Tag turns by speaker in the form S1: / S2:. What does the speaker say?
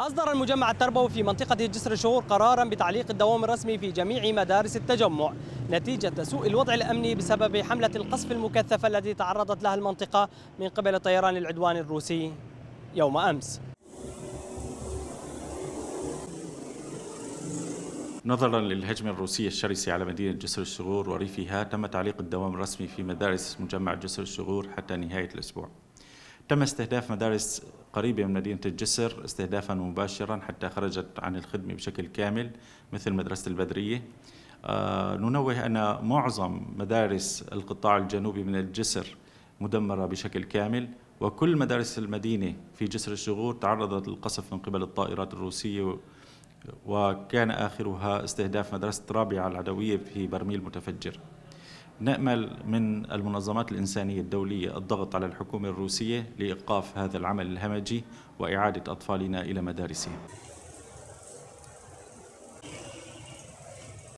S1: أصدر المجمع التربوي في منطقة جسر الشهور قرارا بتعليق الدوام الرسمي في جميع مدارس التجمع نتيجة سوء الوضع الأمني بسبب حملة القصف المكثفة التي تعرضت لها المنطقة من قبل طيران العدوان الروسي يوم أمس
S2: نظرا للهجمة الروسية الشرسة على مدينة جسر الشغور وريفها تم تعليق الدوام الرسمي في مدارس مجمع جسر الشغور حتى نهاية الأسبوع تم استهداف مدارس قريبة من مدينة الجسر استهدافا مباشرا حتى خرجت عن الخدمة بشكل كامل مثل مدرسة البدرية آه، ننوه أن معظم مدارس القطاع الجنوبي من الجسر مدمرة بشكل كامل وكل مدارس المدينة في جسر الشغور تعرضت للقصف من قبل الطائرات الروسية وكان آخرها استهداف مدرسة رابعة العدوية في برميل متفجر نأمل من المنظمات الإنسانية الدولية الضغط على الحكومة الروسية لإيقاف هذا العمل الهمجي وإعادة أطفالنا إلى مدارسهم